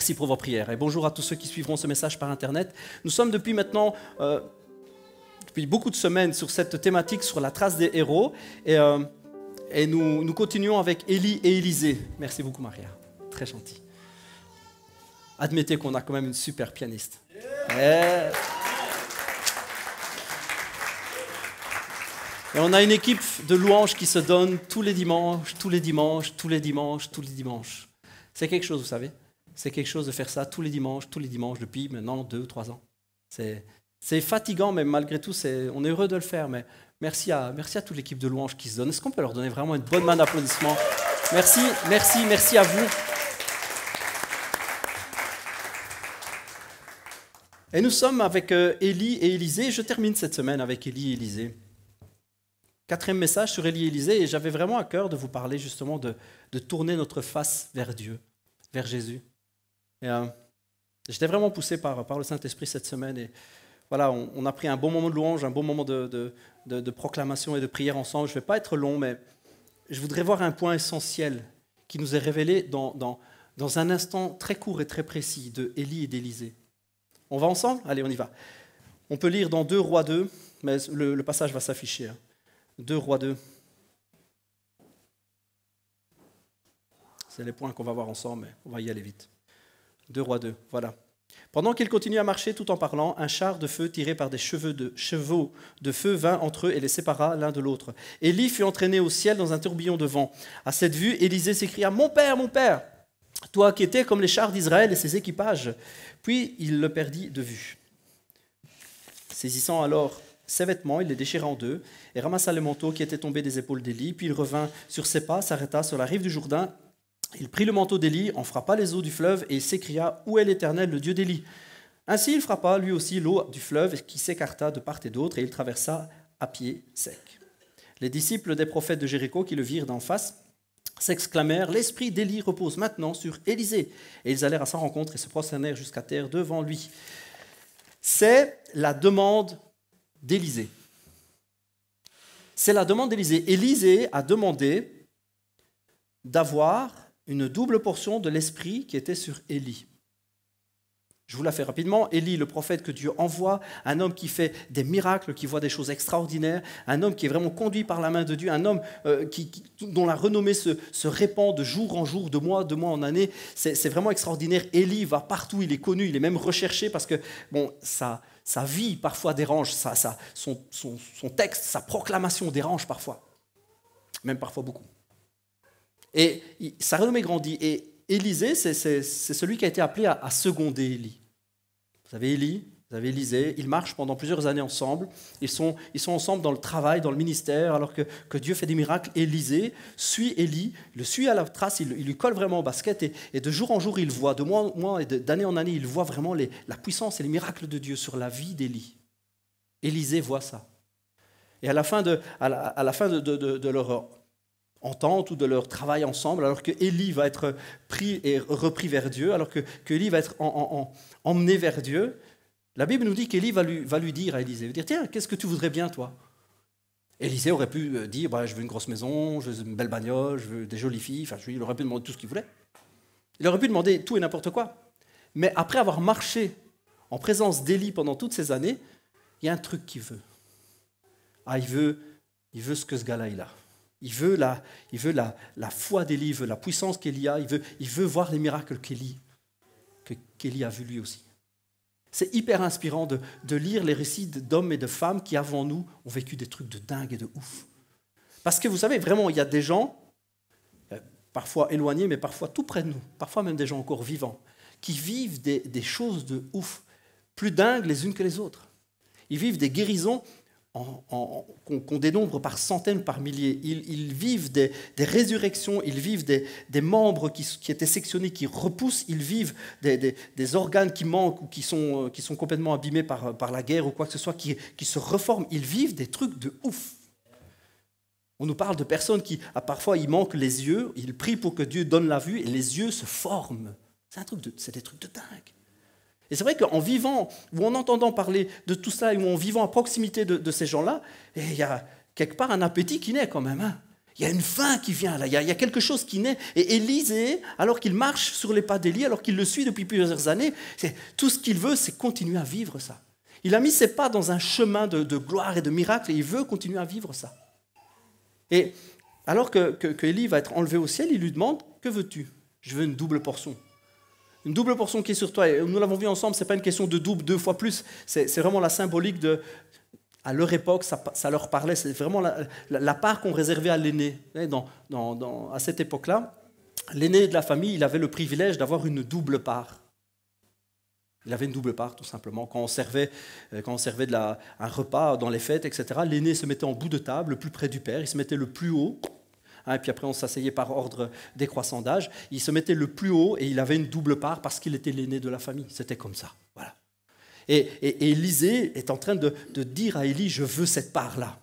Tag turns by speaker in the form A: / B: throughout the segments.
A: Merci pour vos prières et bonjour à tous ceux qui suivront ce message par Internet. Nous sommes depuis maintenant... Euh, depuis beaucoup de semaines sur cette thématique, sur la trace des héros. Et, euh, et nous, continuons avec Élie et Élisée. Merci beaucoup, Maria. Très gentil. Admettez qu'on a quand même une super pianiste. Et on a une équipe de louanges qui se donne tous les dimanches, tous les dimanches, tous les dimanches, tous les dimanches. C'est quelque chose, vous savez c'est quelque chose de faire ça tous les dimanches, tous les dimanches depuis maintenant deux ou trois ans. C'est fatigant, mais malgré tout, c'est on est heureux de le faire. Mais merci à, merci à toute l'équipe de Louange qui se donne. Est-ce qu'on peut leur donner vraiment une bonne main d'applaudissement Merci, merci, merci à vous. Et nous sommes avec euh, Élie et Élisée. Je termine cette semaine avec Élie et Élisée. Quatrième message sur Élie et Élisée. Et j'avais vraiment à cœur de vous parler justement de tourner notre face vers Dieu, vers Jésus. Euh, j'étais vraiment poussé par, par le Saint-Esprit cette semaine. Et voilà, on, a pris un bon moment de louange, un bon moment de, proclamation et de prière ensemble. Je ne vais pas être long, mais je voudrais voir un point essentiel qui nous est révélé dans, dans, un instant très court et très précis de Élie et d'Élisée. On va ensemble Allez, on y va. On peut lire dans 2 Rois 2, mais le, passage va s'afficher. 2 hein. Rois 2. C'est les points qu'on va voir ensemble, mais on va y aller vite. Deux Rois 2, voilà. Pendant qu'il continuaient à marcher tout en parlant, un char de feu tiré par des cheveux de, chevaux de feu vint entre eux et les sépara l'un de l'autre. Élie fut entraîné au ciel dans un tourbillon de vent. À cette vue, Élisée s'écria Mon père, mon père Toi qui étais comme les chars d'Israël et ses équipages. Puis il le perdit de vue. Saisissant alors ses vêtements, il les déchira en deux et ramassa le manteau qui était tombé des épaules d'Élie. Puis il revint sur ses pas, s'arrêta sur la rive du Jourdain il prit le manteau d'Élie, en frappa les eaux du fleuve, et s'écria Où est l'Éternel, le Dieu d'Élie Ainsi il frappa lui aussi l'eau du fleuve, qui s'écarta de part et d'autre, et il traversa à pied sec. Les disciples des prophètes de Jéricho qui le virent d'en face s'exclamèrent L'esprit d'Élie repose maintenant sur Élisée. Et ils allèrent à sa rencontre et se prosternèrent jusqu'à terre devant lui. C'est la demande d'Élisée. C'est la demande d'Élisée. Élisée a demandé d'avoir une double portion de l'esprit qui était sur Élie. Je vous la fais rapidement. Élie, le prophète que Dieu envoie, un homme qui fait des miracles, qui voit des choses extraordinaires, un homme qui est vraiment conduit par la main de Dieu, un homme euh, qui, dont la renommée se, répand de jour en jour, de mois, de mois en année. C'est vraiment extraordinaire. Élie va partout, il est connu, il est même recherché parce que bon, sa, vie parfois dérange, son texte, sa proclamation dérange parfois, même parfois beaucoup. Et sa renommée grandit. Et Élisée, c'est celui qui a été appelé à, seconder Élie. Vous avez Élie, vous avez Élisée, ils marchent pendant plusieurs années ensemble, ils sont, ils sont ensemble dans le travail, dans le ministère, alors que, Dieu fait des miracles. Élisée suit Élie, le suit à la trace, il, il lui colle vraiment au basket, et, de jour en jour, il voit, de mois en mois et d'année en année, il voit vraiment la puissance et les miracles de Dieu sur la vie d'Élie. Élisée voit ça. Et à la fin de, à la, à la fin de, de, de entente ou de leur travail ensemble, alors que Élie va être pris et repris vers Dieu, alors que, que va être emmené vers Dieu, la Bible nous dit qu'Élie va lui, va lui dire à Élisée, dire, tiens, qu'est-ce que tu voudrais bien, toi Élisée aurait pu euh, dire, bah, je veux une grosse maison, je veux une belle bagnole, je veux des jolies filles, enfin, il aurait pu demander tout ce qu'il voulait. Il aurait pu demander tout et n'importe quoi. Mais après avoir marché en présence d'Élie pendant toutes ces années, il y a un truc qu'il veut. Ah, il veut, il veut ce que ce gars-là, il a. Il veut la, il veut la, la foi des il veut la puissance y a, il veut, il veut voir les miracles qu'Élie que qu a vu lui aussi. C'est hyper inspirant de, lire les récits d'hommes et de femmes qui, avant nous, ont vécu des trucs de dingue et de ouf. Parce que vous savez, vraiment, il y a des gens, euh, parfois éloignés, mais parfois tout près de nous, parfois même des gens encore vivants, qui vivent des, des choses de ouf, plus dingues les unes que les autres. Ils vivent des guérisons qu'on dénombre par centaines par milliers. Ils, vivent des, résurrections, ils vivent des, membres qui, étaient sectionnés, qui repoussent, ils vivent des, organes qui manquent ou qui sont, euh, complètement abîmés par, la guerre ou quoi que ce soit, qui, se reforment. Ils vivent des trucs de ouf. On nous parle de personnes qui, à ah, parfois, il manque les yeux, ils prient pour que Dieu donne la vue et les yeux se forment. C'est truc de, c'est des trucs de dingue. Et c'est vrai qu'en vivant ou en entendant parler de tout ça, ou en vivant à proximité de, ces gens-là, eh, il y a quelque part un appétit qui naît quand même. Hein. Il y a une faim qui vient là, il y, a, quelque chose qui naît. Et Élisée, alors qu'il marche sur les pas d'Élie, alors qu'il le suit depuis plusieurs années, c'est tout ce qu'il veut, c'est continuer à vivre ça. Il a mis ses pas dans un chemin de, gloire et de miracle et il veut continuer à vivre ça. Et alors que, va être enlevé au ciel, il lui demande Que veux-tu Je veux une double portion. Une double portion qui est sur toi. Et nous l'avons vu ensemble, ce n'est pas une question de double, deux fois plus. C'est vraiment la symbolique de. À leur époque, ça, leur parlait. C'est vraiment la, part qu'on réservait à l'aîné. Dans, à cette époque-là, l'aîné de la famille, il avait le privilège d'avoir une double part. Il avait une double part, tout simplement. Quand on servait, euh, quand on servait de un repas dans les fêtes, etc., l'aîné se mettait en bout de table, le plus près du père. Il se mettait le plus haut et hein, puis après on s'asseyait par ordre décroissant d'âge, il se mettait le plus haut et il avait une double part parce qu'il était l'aîné de la famille. C'était comme ça. Voilà. Et, et, Élisée est en train de, dire à Élie, je veux cette part-là.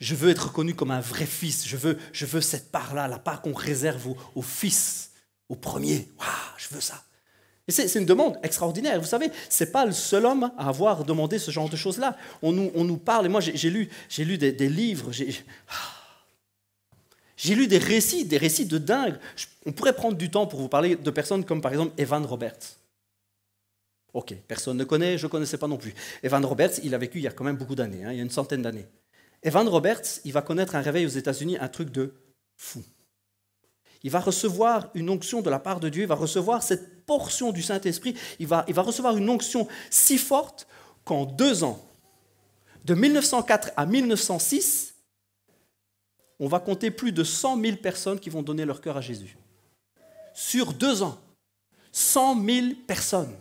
A: Je veux être reconnu comme un vrai fils. Je veux, je veux cette part-là, la part qu'on réserve au, fils, au premier. Waouh, je veux ça. Et c'est une demande extraordinaire. Vous savez, c'est pas le seul homme à avoir demandé ce genre de choses-là. On nous, parle, et moi j'ai lu, lu des, livres, j'ai ah, j'ai lu des récits, des récits de dingue. On pourrait prendre du temps pour vous parler de personnes comme par exemple Evan Roberts. Ok, personne ne connaît, je ne connaissais pas non plus. Evan Roberts, il a vécu il y a quand même beaucoup d'années, hein, il y a une centaine d'années. Evan Roberts, il va connaître un réveil aux États-Unis, un truc de fou. Il va recevoir une onction de la part de Dieu, il va recevoir cette portion du Saint-Esprit, il va, il va recevoir une onction si forte qu'en deux ans, de 1904 à 1906, on va compter plus de 100 000 personnes qui vont donner leur cœur à Jésus. Sur deux ans, 100 000 personnes.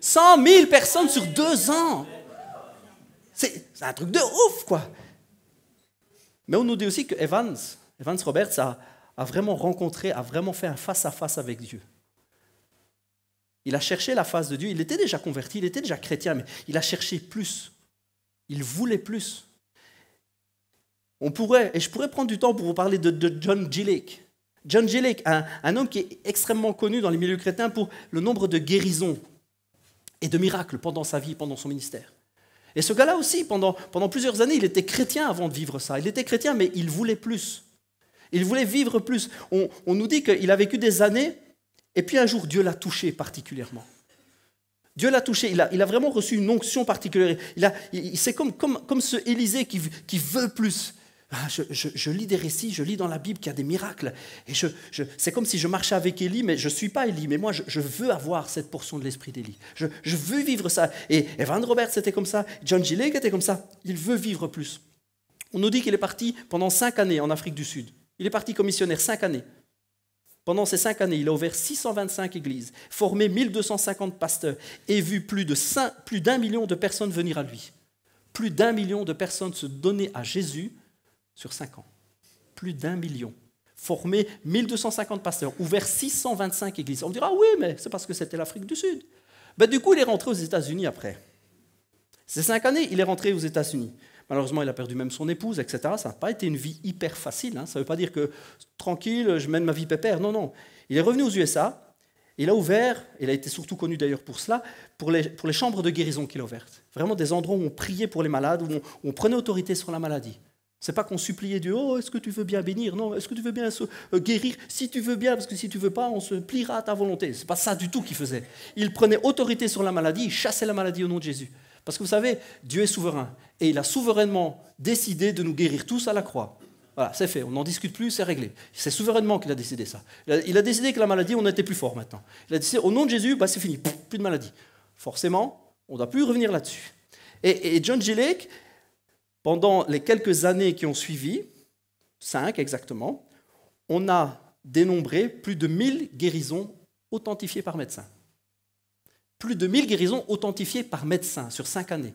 A: 100 000 personnes sur deux ans. C'est un truc de ouf, quoi. Mais on nous dit aussi que Evans, Evans Roberts a, vraiment rencontré, a vraiment fait un face à -face avec Dieu. Il a cherché la face de Dieu. Il était déjà converti, il était déjà chrétien, mais il a cherché plus. Il voulait plus. On pourrait, et je pourrais prendre du temps pour vous parler de, John Gillick. John Gillick, un, homme qui est extrêmement connu dans les milieux chrétiens pour le nombre de guérisons et de miracles pendant sa vie, pendant son ministère. Et ce gars-là aussi, pendant, pendant plusieurs années, il était chrétien avant de vivre ça. Il était chrétien, mais il voulait plus. Il voulait vivre plus. On, nous dit qu'il a vécu des années, et puis un jour, Dieu l'a touché particulièrement. Dieu l'a touché, il a, il a, vraiment reçu une onction particulière. Il, a, c'est comme, comme, ce Élisée qui, qui veut plus, ah, je, lis des récits, je lis dans la Bible qu'il y a des miracles. Et je, c'est comme si je marchais avec Élie, mais je ne suis pas Élie. Mais moi, je, veux avoir cette portion de l'esprit d'Élie. Je, veux vivre ça. Et Evan Roberts c'était comme ça. John Gillette était comme ça. Il veut vivre plus. On nous dit qu'il est parti pendant cinq années en Afrique du Sud. Il est parti commissionnaire cinq années. Pendant ces cinq années, il a ouvert 625 églises, formé 1250 pasteurs et vu plus d'un million de personnes venir à lui. Plus d'un million de personnes se donner à Jésus sur 5 ans. Plus d'un million. Formé 1250 pasteurs, ouvert 625 églises. On dira, ah oui, mais c'est parce que c'était l'Afrique du Sud. Ben, du coup, il est rentré aux États-Unis après. Ces cinq années, il est rentré aux États-Unis. Malheureusement, il a perdu même son épouse, etc. Ça n'a pas été une vie hyper facile. Hein. Ça ne veut pas dire que tranquille, je mène ma vie pépère. Non, non. Il est revenu aux USA. Il a ouvert, il a été surtout connu d'ailleurs pour cela, pour les, chambres de guérison qu'il a ouvertes. Vraiment des endroits où on priait pour les malades, où on prenait autorité sur la maladie. C'est pas qu'on suppliait Dieu, oh, est-ce que tu veux bien bénir Non, est-ce que tu veux bien se euh, guérir Si tu veux bien, parce que si tu veux pas, on se pliera à ta volonté. C'est pas ça du tout qu'il faisait. Il prenait autorité sur la maladie, il chassait la maladie au nom de Jésus. Parce que vous savez, Dieu est souverain. Et il a souverainement décidé de nous guérir tous à la croix. Voilà, c'est fait, on n'en discute plus, c'est réglé. C'est souverainement qu'il a décidé ça. Il a, décidé que la maladie, on était plus fort maintenant. Il a décidé, au nom de Jésus, bah, c'est fini, plus de maladie. Forcément, on ne doit plus revenir là-dessus. Et, John Gillick pendant les quelques années qui ont suivi, cinq exactement, on a dénombré plus de 1000 guérisons authentifiées par médecin. Plus de 1000 guérisons authentifiées par médecin sur cinq années.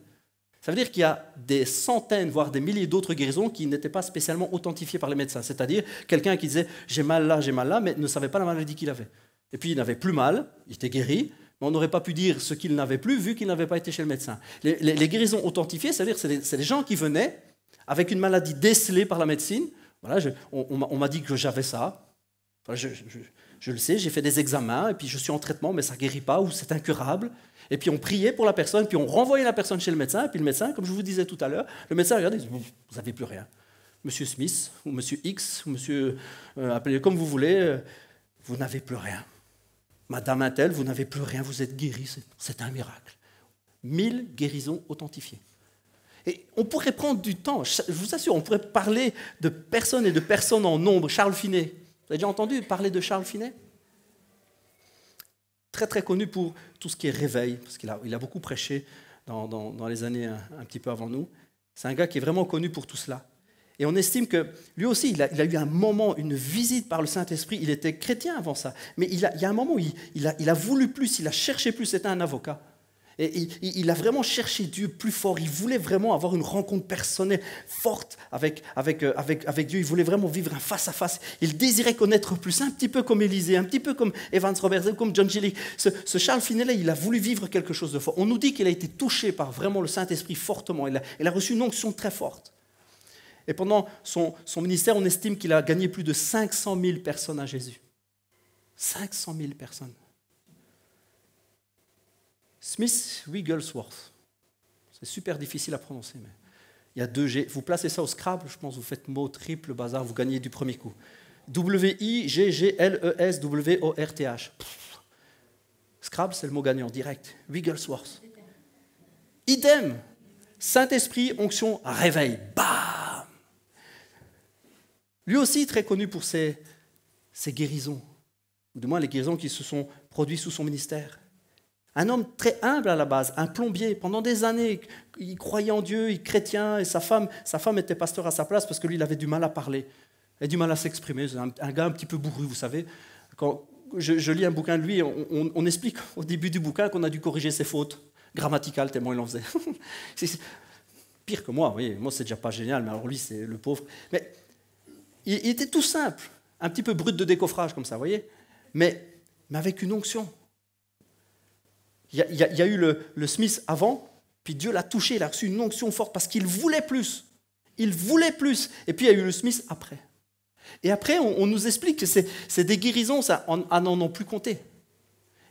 A: Ça veut dire qu'il y a des centaines, voire des milliers d'autres guérisons qui n'étaient pas spécialement authentifiées par les médecins. C'est-à-dire quelqu'un qui disait j'ai mal là, j'ai mal là, mais ne savait pas la maladie qu'il avait. Et puis il n'avait plus mal, il était guéri, on n'aurait pas pu dire ce qu'il n'avait plus vu qu'il n'avait pas été chez le médecin. Les, guérisons authentifiées, c'est-à-dire c'est les, gens qui venaient avec une maladie décelée par la médecine. Voilà, on, m'a dit que j'avais ça. je, le sais, j'ai fait des examens et puis je suis en traitement, mais ça guérit pas ou c'est incurable. Et puis on priait pour la personne, puis on renvoyait la personne chez le médecin. Et puis le médecin, comme je vous disais tout à l'heure, le médecin regardait, vous n'avez plus rien. Monsieur Smith ou Monsieur X ou Monsieur euh, appelez comme vous voulez, euh, vous n'avez plus rien. Madame Intel, vous n'avez plus rien, vous êtes guérie, c'est un miracle. Mille guérisons authentifiées. Et on pourrait prendre du temps, je vous assure, on pourrait parler de personnes et de personnes en nombre. Charles Finet, vous avez déjà entendu parler de Charles Finet Très très connu pour tout ce qui est réveil, parce qu'il a, beaucoup prêché dans, les années un, petit peu avant nous. C'est un gars qui est vraiment connu pour tout cela. Et on estime que lui aussi, il a, eu un moment, une visite par le Saint-Esprit. Il était chrétien avant ça. Mais il, a, y a un moment où il, a, voulu plus, il a cherché plus. C'était un avocat. Et il, a vraiment cherché Dieu plus fort. Il voulait vraiment avoir une rencontre personnelle forte euh, avec, Dieu. Il voulait vraiment vivre un face-à-face. Il désirait connaître plus, un petit peu comme Élisée, un petit peu comme Evans Roberts, comme John Gilly. Ce, Charles finelay, il a voulu vivre quelque chose de fort. On nous dit qu'il a été touché par vraiment le Saint-Esprit fortement. il a reçu une onction très forte. Et pendant son, ministère, on estime qu'il a gagné plus de 500 000 personnes à Jésus. 500 000 personnes. Smith Wigglesworth, c'est super difficile à prononcer, mais il y a deux G. Vous placez ça au Scrabble, je pense, vous faites mot triple bazar, vous gagnez du premier coup. W-I-G-G-L-E-S-W-O-R-T-H. Scrabble, c'est le mot gagnant direct. Wigglesworth. Idem. Saint-Esprit, onction, réveil. Bah lui aussi très connu pour ses, guérisons, ou du moins les guérisons qui se sont produites sous son ministère. Un homme très humble à la base, un plombier. Pendant des années, il croyait en Dieu, il chrétien, et sa femme, sa femme était pasteur à sa place parce que lui, il avait du mal à parler, et du mal à s'exprimer. C'est un, gars un petit peu bourru, vous savez. Quand je, lis un bouquin de lui, on, explique au début du bouquin qu'on a dû corriger ses fautes grammaticales, tellement il en faisait. pire que moi, oui. Moi, c'est déjà pas génial, mais alors lui, c'est le pauvre. Mais il, était tout simple, un petit peu brut de décoffrage comme ça, vous voyez, mais, mais avec une onction. Il y a, eu le, Smith avant, puis Dieu l'a touché, il a reçu une onction forte parce qu'il voulait plus. Il voulait plus. Et puis il y a eu le Smith après. Et après, on, nous explique que c'est des guérisons ça, en, à n'en non plus compter.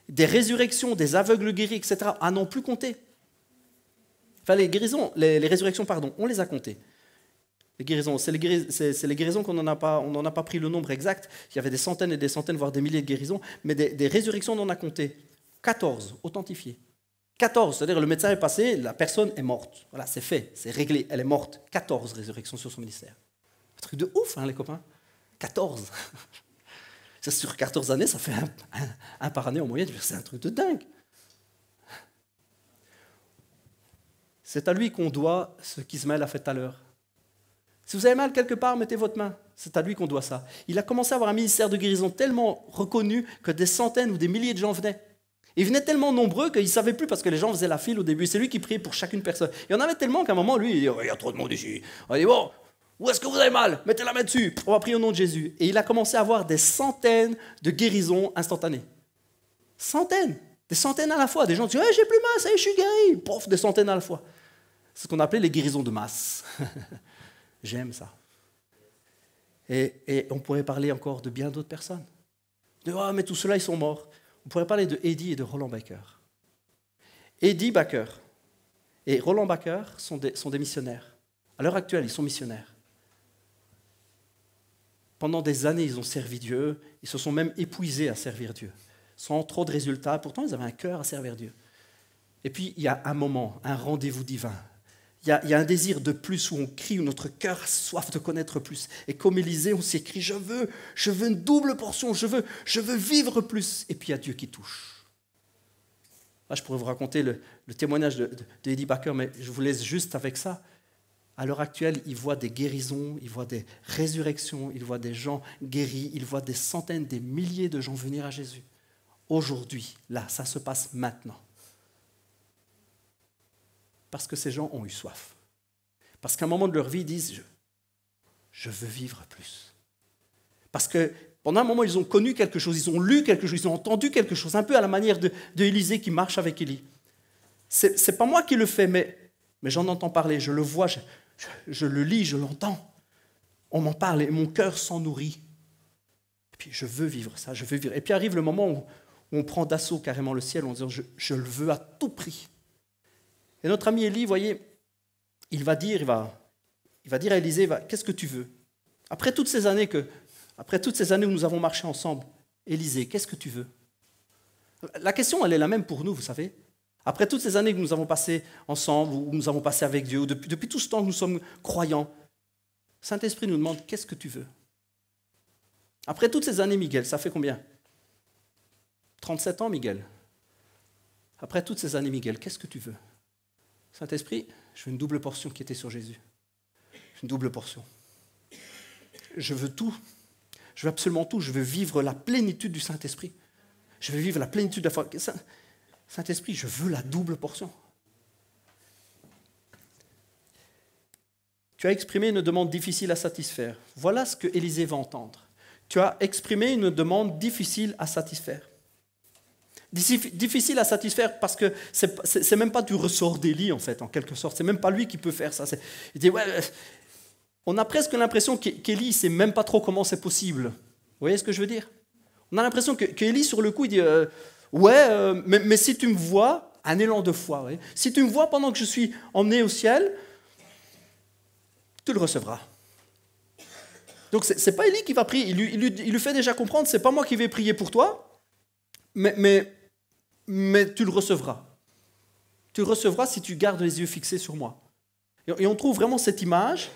A: Des résurrections, des aveugles guéris, etc., à n'en plus compter. Enfin, les guérisons, les, les résurrections, pardon, on les a comptées. Les guérisons, c'est les, guérisons qu'on n'en a pas, on n'en a pas pris le nombre exact. Il y avait des centaines et des centaines, voire des milliers de guérisons, mais des, résurrections, on en a compté 14 authentifiées. 14, c'est-à-dire le médecin est passé, la personne est morte. Voilà, c'est fait, c'est réglé, elle est morte. 14 résurrections sur son ministère. Un truc de ouf, hein, les copains. 14. sur 14 années, ça fait un, un par année en moyenne. C'est un truc de dingue. C'est à lui qu'on doit ce qu'Ismaël a fait tout à l'heure. Si vous avez mal quelque part, mettez votre main. C'est à lui qu'on doit ça. Il a commencé à avoir un ministère de guérison tellement reconnu que des centaines ou des milliers de gens venaient. Ils venaient tellement nombreux qu'ils ne savaient plus parce que les gens faisaient la file au début. C'est lui qui priait pour chacune personne. Il y en avait tellement qu'à un moment, lui, il dit, oh, il y a trop de monde ici. Il dit, bon, où est-ce que vous avez mal Mettez la main dessus. On va prier au nom de Jésus. Et il a commencé à avoir des centaines de guérisons instantanées. Centaines. Des centaines à la fois. Des gens disent, eh, j'ai plus mal, ça eh, je suis guéri. Pof, des centaines à la fois. C'est ce qu'on appelait les guérisons de masse. J'aime ça. Et, on pourrait parler encore de bien d'autres personnes. De Ah, mais tout cela, ils sont morts. On pourrait parler de Eddie et de Roland Baker. Eddie Baker et Roland Baker sont des, sont des missionnaires. À l'heure actuelle, ils sont missionnaires. Pendant des années, ils ont servi Dieu. Ils se sont même épuisés à servir Dieu, sans trop de résultats. Pourtant, ils avaient un cœur à servir Dieu. Et puis, il y a un moment, un rendez-vous divin, il y, a, un désir de plus où on crie, où notre cœur a soif de connaître plus. Et comme Élisée, on s'écrit Je veux, je veux une double portion, je veux, je veux vivre plus. Et puis il y a Dieu qui touche. je pourrais vous raconter le, témoignage d'Eddie Eddie Baker, mais je vous laisse juste avec ça. À l'heure actuelle, il voit des guérisons, il voit des résurrections, il voit des gens guéris, il voit des centaines, des milliers de gens venir à Jésus. Aujourd'hui, là, ça se passe maintenant. Parce que ces gens ont eu soif. Parce qu'à un moment de leur vie, ils disent, je, je veux vivre plus. Parce que pendant un moment, ils ont connu quelque chose, ils ont lu quelque chose, ils ont entendu quelque chose, un peu à la manière de, qui marche avec Élie. C'est n'est pas moi qui le fais, mais, j'en entends parler, je le vois, je, le lis, je l'entends. On m'en parle et mon cœur s'en nourrit. Et puis je veux vivre ça, je veux vivre. Et puis arrive le moment où, on prend d'assaut carrément le ciel en disant je le veux à tout prix. Et notre ami Élie, voyez, il va dire, il va, il va dire à Élisée, qu'est-ce que tu veux Après toutes ces années que, après toutes ces années où nous avons marché ensemble, Élisée, qu'est-ce que tu veux La question, elle est la même pour nous, vous savez. Après toutes ces années que nous avons passées ensemble, où nous avons passé avec Dieu, ou depuis, depuis tout ce temps que nous sommes croyants, Saint-Esprit nous demande, qu'est-ce que tu veux Après toutes ces années, Miguel, ça fait combien 37 ans, Miguel. Après toutes ces années, Miguel, qu'est-ce que tu veux Saint-Esprit, je veux une double portion qui était sur Jésus. Une double portion. Je veux tout. Je veux absolument tout. Je veux vivre la plénitude du Saint-Esprit. Je veux vivre la plénitude de la foi. Saint-Esprit, je veux la double portion. Tu as exprimé une demande difficile à satisfaire. Voilà ce que Élisée va entendre. Tu as exprimé une demande difficile à satisfaire difficile à satisfaire parce que c'est même pas du ressort d'Élie, en fait, en quelque sorte. C'est même pas lui qui peut faire ça. Il dit, ouais, euh, on a presque l'impression qu'Élie ne sait même pas trop comment c'est possible. Vous voyez ce que je veux dire On a l'impression qu'Élie, sur le coup, il dit, euh, ouais, euh, mais, si tu me vois, un élan de foi, si tu me vois pendant que je suis emmené au ciel, tu le recevras. Donc c'est pas Élie qui va prier, il lui, fait déjà comprendre, c'est pas moi qui vais prier pour toi, mais, mais tu le recevras. Tu le recevras si tu gardes les yeux fixés sur moi. Et on trouve vraiment cette image,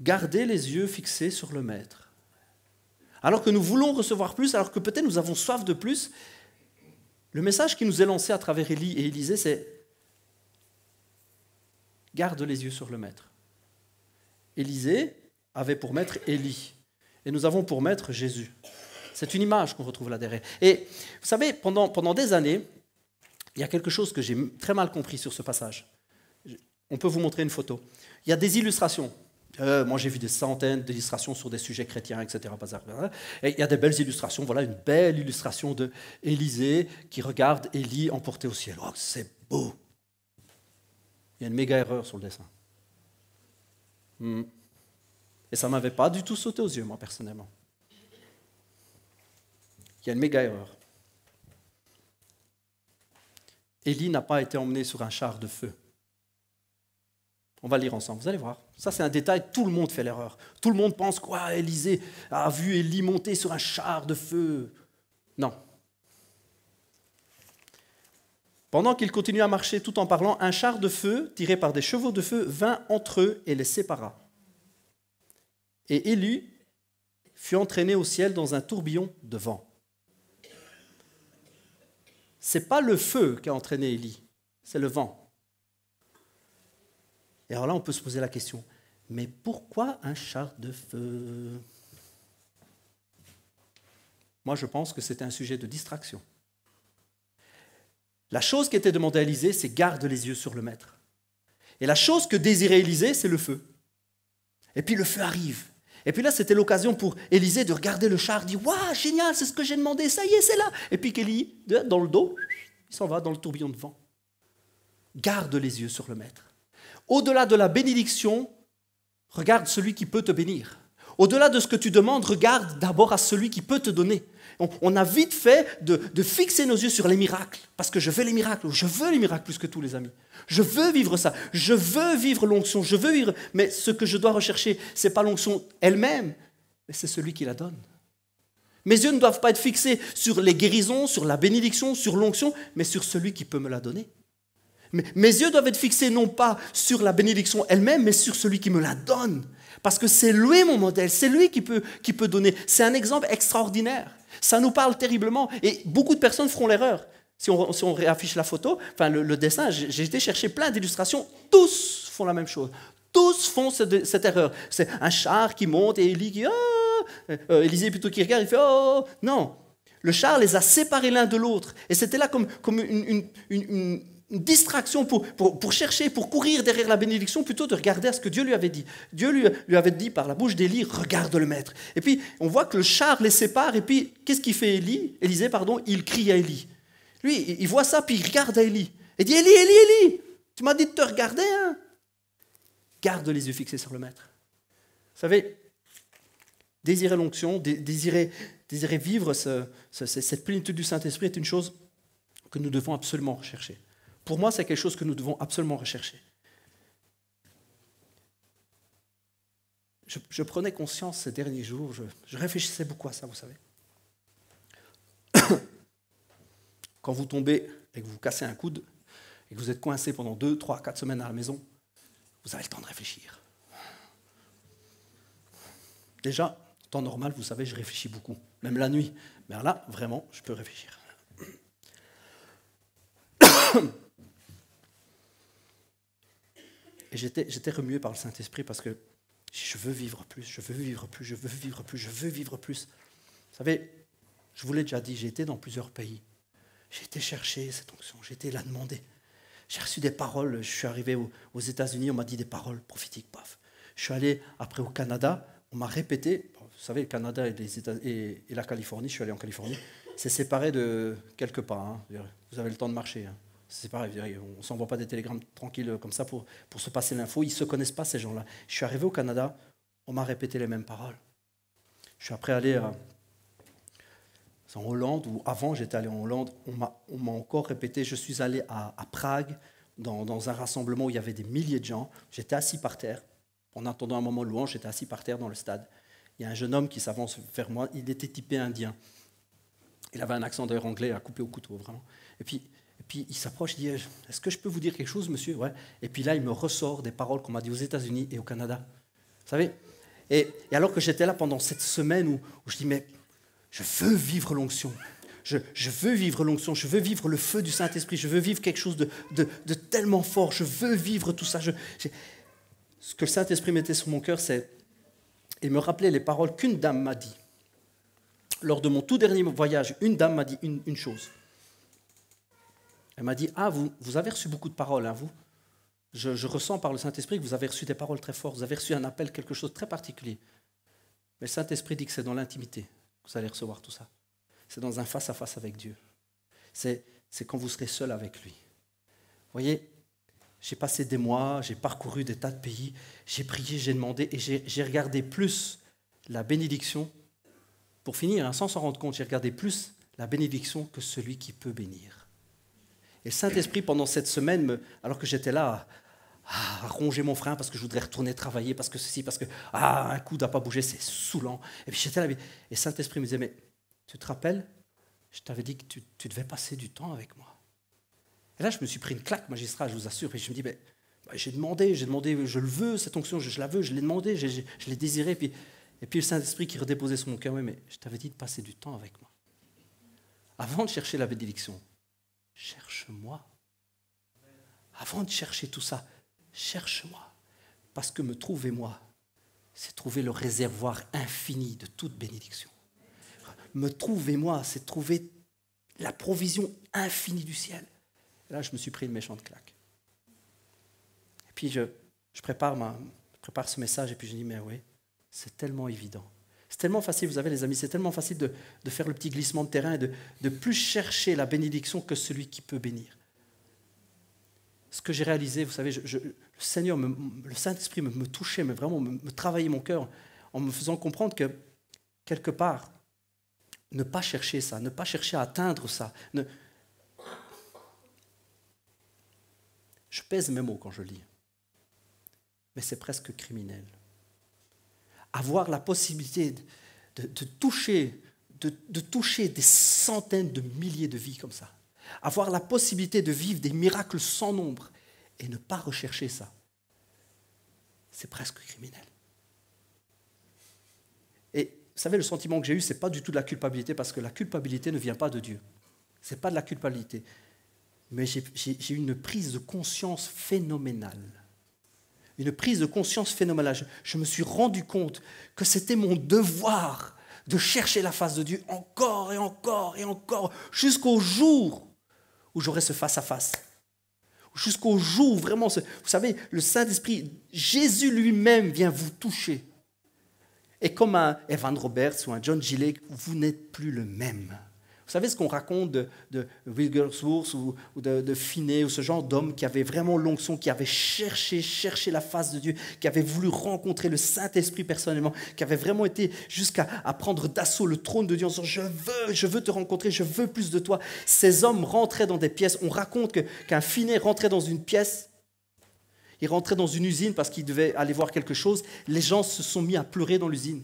A: garder les yeux fixés sur le Maître. Alors que nous voulons recevoir plus, alors que peut-être nous avons soif de plus, le message qui nous est lancé à travers Élie et Élisée, c'est garde les yeux sur le Maître. Élisée avait pour maître Élie, et nous avons pour maître Jésus. C'est une image qu'on retrouve là derrière. Et vous savez, pendant, pendant des années, il y a quelque chose que j'ai très mal compris sur ce passage. On peut vous montrer une photo. Il y a des illustrations. Euh, moi, j'ai vu des centaines d'illustrations sur des sujets chrétiens, etc. Et il y a des belles illustrations. Voilà une belle illustration de Élisée qui regarde Élie emporté au ciel. Oh, c'est beau. Il y a une méga erreur sur le dessin. Hmm. Et ça ne m'avait pas du tout sauté aux yeux, moi, personnellement. Il y a une méga erreur. Élie n'a pas été emmené sur un char de feu. On va lire ensemble, vous allez voir. Ça, c'est un détail, tout le monde fait l'erreur. Tout le monde pense quoi a vu Élie monter sur un char de feu. Non. Pendant qu'il continuait à marcher tout en parlant, un char de feu, tiré par des chevaux de feu, vint entre eux et les sépara. Et Élie fut entraîné au ciel dans un tourbillon de vent c'est pas le feu qui a entraîné Élie, c'est le vent. Et alors là, on peut se poser la question, mais pourquoi un char de feu Moi, je pense que c'était un sujet de distraction. La chose qui était demandée à Élisée, c'est garde les yeux sur le maître. Et la chose que désirait Élisée, c'est le feu. Et puis le feu arrive. Et puis là, c'était l'occasion pour Élisée de regarder le char, dit Waouh, génial, c'est ce que j'ai demandé, ça y est, c'est là. Et puis qu'Élie, dans le dos, il s'en va dans le tourbillon de vent. Garde les yeux sur le Maître. Au-delà de la bénédiction, regarde celui qui peut te bénir. Au-delà de ce que tu demandes, regarde d'abord à celui qui peut te donner on, a vite fait de, fixer nos yeux sur les miracles, parce que je veux les miracles, je veux les miracles plus que tous les amis. Je veux vivre ça, je veux vivre l'onction, je veux vivre, mais ce que je dois rechercher, c'est pas l'onction elle-même, mais c'est celui qui la donne. Mes yeux ne doivent pas être fixés sur les guérisons, sur la bénédiction, sur l'onction, mais sur celui qui peut me la donner. mes yeux doivent être fixés non pas sur la bénédiction elle-même, mais sur celui qui me la donne. Parce que c'est lui mon modèle, c'est lui qui peut donner. C'est un exemple extraordinaire. Ça nous parle terriblement. Et beaucoup de personnes feront l'erreur. Si on, si on, réaffiche la photo, enfin le, dessin, j'ai été chercher plein d'illustrations, tous font la même chose. Tous font cette, cette erreur. C'est un char qui monte et Élie qui... Ah, euh, euh, Élisée plutôt qui regarde, il fait... Oh, oh! Non. Le char les a séparés l'un de l'autre. Et c'était là comme, comme une, une distraction pour, pour, chercher, pour courir derrière la bénédiction, plutôt de regarder à ce que Dieu lui avait dit. Dieu lui, lui avait dit par la bouche d'Élie, regarde le maître. Et puis, on voit que le char les sépare, et puis, qu'est-ce qu'il fait Élie Élisée, pardon, il crie à Élie. Lui, il voit ça, puis il regarde à Élie. Il dit, Élie, Élie, Élie, tu m'as dit de te regarder, hein Garde les yeux fixés sur le maître. Vous savez, désirer l'onction, désirer, désirer vivre cette plénitude du Saint-Esprit est une chose que nous devons absolument rechercher. Pour moi, c'est quelque chose que nous devons absolument rechercher. Je, prenais conscience ces derniers jours, je, réfléchissais beaucoup à ça, vous savez. Quand vous tombez et que vous, vous cassez un coude, et que vous êtes coincé pendant 2, 3, 4 semaines à la maison, vous avez le temps de réfléchir. Déjà, temps normal, vous savez, je réfléchis beaucoup, même la nuit. Mais là, vraiment, je peux réfléchir. Et j'étais remué par le Saint-Esprit parce que je veux vivre plus, je veux vivre plus, je veux vivre plus, je veux vivre plus. Vous savez, je vous l'ai déjà dit, j'ai été dans plusieurs pays. J'ai été chercher cette onction, j'ai été la demander. J'ai reçu des paroles, je suis arrivé aux États-Unis, on m'a dit des paroles prophétiques, paf. Je suis allé après au Canada, on m'a répété, vous savez, le Canada et, les et, la Californie, je suis allé en Californie, c'est séparé de quelques pas. Hein. Vous avez le temps de marcher. Hein. C'est pareil, on ne s'envoie pas des télégrammes tranquilles comme ça pour, se passer l'info. Ils ne se connaissent pas, ces gens-là. Je suis arrivé au Canada, on m'a répété les mêmes paroles. Je suis après allé euh, en Hollande, ou avant j'étais allé en Hollande, on m'a encore répété, je suis allé à, Prague, dans, un rassemblement où il y avait des milliers de gens. J'étais assis par terre. En attendant un moment louange, j'étais assis par terre dans le stade. Il y a un jeune homme qui s'avance vers moi. Il était typé indien. Il avait un accent d'air anglais à couper au couteau, vraiment. Et puis, puis il s'approche, il dit Est-ce que je peux vous dire quelque chose, monsieur Et puis là, il me ressort des paroles qu'on m'a dit aux États-Unis et au Canada. Vous savez et, alors que j'étais là pendant cette semaine où, je dis Mais je veux vivre l'onction. Je, veux vivre l'onction, je veux vivre le feu du Saint-Esprit, je veux vivre quelque chose de, tellement fort, je veux vivre tout ça. Ce que le Saint-Esprit mettait sur mon cœur, c'est. Il me rappelait les paroles qu'une dame m'a dit. Lors de mon tout dernier voyage, une dame m'a dit une chose. Elle m'a dit Ah, vous, vous avez reçu beaucoup de paroles, hein, vous je, ressens par le Saint-Esprit que vous avez reçu des paroles très fortes, vous avez reçu un appel, quelque chose de très particulier. Mais le Saint-Esprit dit que c'est dans l'intimité que vous allez recevoir tout ça. C'est dans un face-à-face avec Dieu. C'est quand vous serez seul avec lui. Vous voyez, j'ai passé des mois, j'ai parcouru des tas de pays, j'ai prié, j'ai demandé et j'ai regardé plus la bénédiction. Pour finir, hein, sans s'en rendre compte, j'ai regardé plus la bénédiction que celui qui peut bénir. Et le Saint-Esprit, pendant cette semaine, alors que j'étais là, à ah, ronger mon frein parce que je voudrais retourner travailler, parce que ceci, parce que ah, un coup n'a pas bougé, c'est saoulant. Et puis j'étais là, et Saint-Esprit me disait, mais tu te rappelles, je t'avais dit que tu, devais passer du temps avec moi. Et là, je me suis pris une claque magistrale, je vous assure, et je me dis, mais bah, j'ai demandé, j'ai demandé, je le veux, cette onction, je, la veux, je l'ai demandé, je, l'ai désiré. Et puis, et puis le Saint-Esprit qui redéposait sur mon cœur, oui, mais je t'avais dit de passer du temps avec moi. Avant de chercher la bénédiction, cherche-moi. Avant de chercher tout ça, cherche-moi. Parce que me trouver moi, c'est trouver le réservoir infini de toute bénédiction. Me trouver moi, c'est trouver la provision infinie du ciel. là, je me suis pris une méchante claque. Et puis, je, prépare, prépare ce message et puis je dis, mais oui, c'est tellement évident. C'est tellement facile, vous avez les amis, c'est tellement facile de, faire le petit glissement de terrain et de, plus chercher la bénédiction que celui qui peut bénir. Ce que j'ai réalisé, vous savez, le Seigneur, le Saint-Esprit me, touchait, mais vraiment me, travaillait mon cœur en me faisant comprendre que, quelque part, ne pas chercher ça, ne pas chercher à atteindre ça. Je pèse mes mots quand je lis, mais c'est presque criminel avoir la possibilité de, toucher, de, toucher des centaines de milliers de vies comme ça, avoir la possibilité de vivre des miracles sans nombre et ne pas rechercher ça, c'est presque criminel. Et vous savez, le sentiment que j'ai eu, ce n'est pas du tout de la culpabilité, parce que la culpabilité ne vient pas de Dieu. Ce n'est pas de la culpabilité. Mais j'ai eu une prise de conscience phénoménale une prise de conscience phénoménale. Je, me suis rendu compte que c'était mon devoir de chercher la face de Dieu encore et encore et encore, jusqu'au jour où j'aurai ce face-à-face. Jusqu'au jour où vraiment, vous savez, le Saint-Esprit, Jésus lui-même vient vous toucher. Et comme un Evan Roberts ou un John Gillet, vous n'êtes plus le même. Vous savez ce qu'on raconte de, de ou, de, Finet ou ce genre d'hommes qui avaient vraiment l'onction, qui avaient cherché, cherché la face de Dieu, qui avaient voulu rencontrer le Saint-Esprit personnellement, qui avaient vraiment été jusqu'à prendre d'assaut le trône de Dieu en disant Je veux, je veux te rencontrer, je veux plus de toi. Ces hommes rentraient dans des pièces. On raconte qu'un Finet rentrait dans une pièce il rentrait dans une usine parce qu'il devait aller voir quelque chose. Les gens se sont mis à pleurer dans l'usine